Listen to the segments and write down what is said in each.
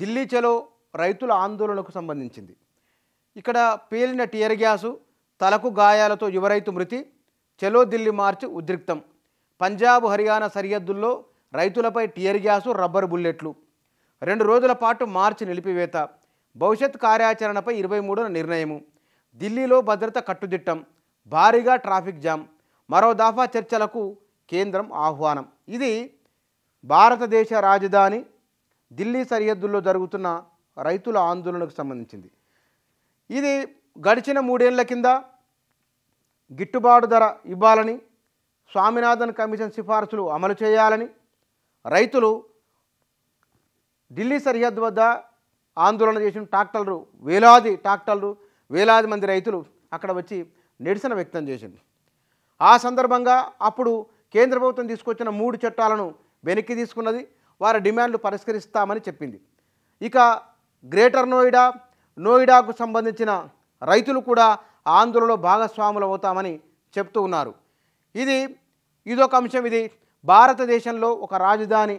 ఢిల్లీ చలో రైతుల ఆందోళనకు సంబంధించింది ఇక్కడ పేలిన టీయర్ గ్యాసు తలకు గాయాలతో యువరైతు మృతి చలో ఢిల్లీ మార్చ్ ఉద్రిక్తం పంజాబ్ హర్యానా సరిహద్దుల్లో రైతులపై టీయర్ గ్యాసు రబ్బర్ బుల్లెట్లు రెండు రోజుల పాటు మార్చి నిలిపివేత భవిష్యత్ కార్యాచరణపై ఇరవై మూడున నిర్ణయం ఢిల్లీలో భద్రత కట్టుదిట్టం భారీగా ట్రాఫిక్ జామ్ మరో దాఫా చర్చలకు కేంద్రం ఆహ్వానం ఇది భారతదేశ రాజధాని ఢిల్లీ సరిహద్దుల్లో జరుగుతున్న రైతుల ఆందోళనకు సంబంధించింది ఇది గడిచిన మూడేళ్ల కింద గిట్టుబాటు ధర ఇవ్వాలని స్వామినాథన్ కమిషన్ సిఫార్సులు అమలు చేయాలని రైతులు ఢిల్లీ సరిహద్దు వద్ద ఆందోళన చేసిన ట్రాక్టర్లు వేలాది ట్రాక్టర్లు వేలాది మంది రైతులు అక్కడ వచ్చి నిరసన వ్యక్తం చేసింది ఆ సందర్భంగా అప్పుడు కేంద్ర ప్రభుత్వం తీసుకొచ్చిన మూడు చట్టాలను వెనక్కి తీసుకున్నది వారి డిమాండ్లు పరిష్కరిస్తామని చెప్పింది ఇక గ్రేటర్ నోయిడా నోయిడాకు సంబంధించిన రైతులు కూడా ఆందోళనలో భాగస్వాములు అవుతామని చెప్తూ ఉన్నారు ఇది ఇదొక అంశం ఇది భారతదేశంలో ఒక రాజధాని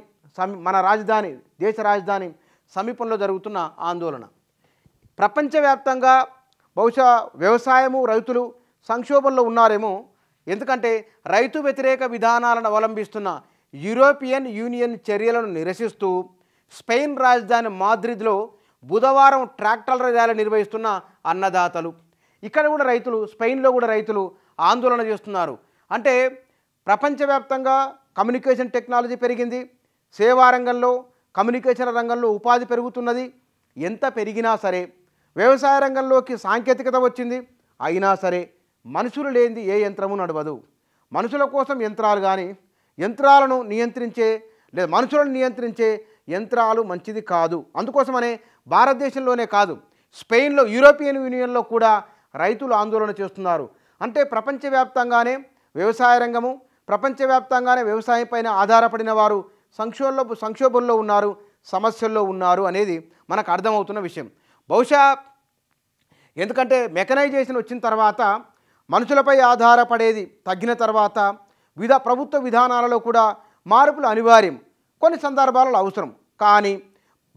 మన రాజధాని దేశ రాజధాని సమీపంలో జరుగుతున్న ఆందోళన ప్రపంచవ్యాప్తంగా బహుశా వ్యవసాయము రైతులు సంక్షోభంలో ఉన్నారేమో ఎందుకంటే రైతు వ్యతిరేక విధానాలను అవలంబిస్తున్న యూరోపియన్ యూనియన్ చర్యలను నిరసిస్తూ స్పెయిన్ రాజధాని మాద్రిద్లో బుధవారం ట్రాక్టర్ల ర్యాలీ నిర్వహిస్తున్న అన్నదాతలు ఇక్కడ కూడా రైతులు స్పెయిన్లో కూడా రైతులు ఆందోళన చేస్తున్నారు అంటే ప్రపంచవ్యాప్తంగా కమ్యూనికేషన్ టెక్నాలజీ పెరిగింది సేవా రంగంలో కమ్యూనికేషన్ రంగంలో ఉపాధి పెరుగుతున్నది ఎంత పెరిగినా సరే వ్యవసాయ రంగంలోకి సాంకేతికత వచ్చింది అయినా సరే మనుషులు లేనిది ఏ యంత్రము నడవదు మనుషుల కోసం యంత్రాలు కానీ యంత్రాలను నియంత్రించే లేదా మనుషులను నియంత్రించే యంత్రాలు మంచిది కాదు అందుకోసమనే భారతదేశంలోనే కాదు స్పెయిన్లో యూరోపియన్ యూనియన్లో కూడా రైతులు ఆందోళన చేస్తున్నారు అంటే ప్రపంచవ్యాప్తంగానే వ్యవసాయ రంగము ప్రపంచవ్యాప్తంగానే వ్యవసాయంపైన ఆధారపడిన వారు సంక్షోభ సంక్షోభంలో ఉన్నారు సమస్యల్లో ఉన్నారు అనేది మనకు అర్థమవుతున్న విషయం బహుశా ఎందుకంటే మెకనైజేషన్ వచ్చిన తర్వాత మనుషులపై ఆధారపడేది తగ్గిన తర్వాత విధ ప్రభుత్వ విధానాలలో కూడా మార్పులు అనివార్యం కొన్ని సందర్భాలలో అవసరం కానీ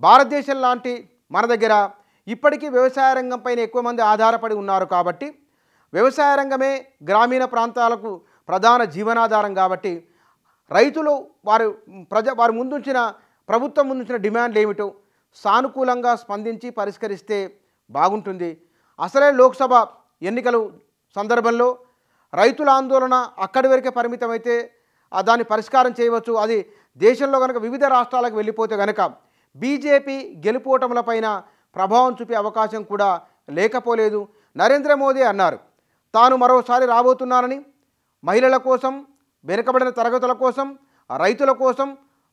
భారతదేశం లాంటి మన దగ్గర ఇప్పటికీ వ్యవసాయ రంగంపైన ఎక్కువ మంది ఆధారపడి ఉన్నారు కాబట్టి వ్యవసాయ రంగమే గ్రామీణ ప్రాంతాలకు ప్రధాన జీవనాధారం కాబట్టి రైతులు వారు ప్రజ వారు ముందుంచిన ప్రభుత్వం ముందుంచిన డిమాండ్లు ఏమిటో సానుకూలంగా స్పందించి పరిష్కరిస్తే బాగుంటుంది అసలే లోక్సభ ఎన్నికలు సందర్భంలో రైతుల ఆందోళన అక్కడి వరకే పరిమితమైతే దాన్ని పరిష్కారం చేయవచ్చు అది దేశంలో కనుక వివిధ రాష్ట్రాలకు వెళ్ళిపోతే కనుక బీజేపీ గెలుపోటములపైన ప్రభావం చూపే అవకాశం కూడా లేకపోలేదు నరేంద్ర మోదీ అన్నారు తాను మరోసారి రాబోతున్నానని మహిళల కోసం వెనుకబడిన తరగతుల కోసం రైతుల కోసం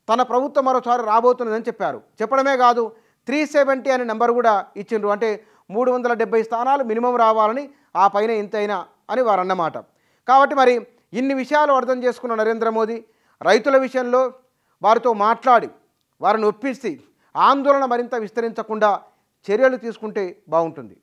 తన ప్రభుత్వం మరోసారి రాబోతున్నదని చెప్పారు చెప్పడమే కాదు త్రీ సెవెంటీ అనే నెంబర్ కూడా ఇచ్చిండ్రు అంటే మూడు వందల స్థానాలు మినిమం రావాలని ఆ పైన ఇంతైనా అని వారు అన్నమాట కాబట్టి మరి ఇన్ని విషయాలు అర్థం చేసుకున్న నరేంద్ర మోదీ రైతుల విషయంలో వారితో మాట్లాడి వారిని ఒప్పించి ఆందోళన మరింత విస్తరించకుండా చర్యలు తీసుకుంటే బాగుంటుంది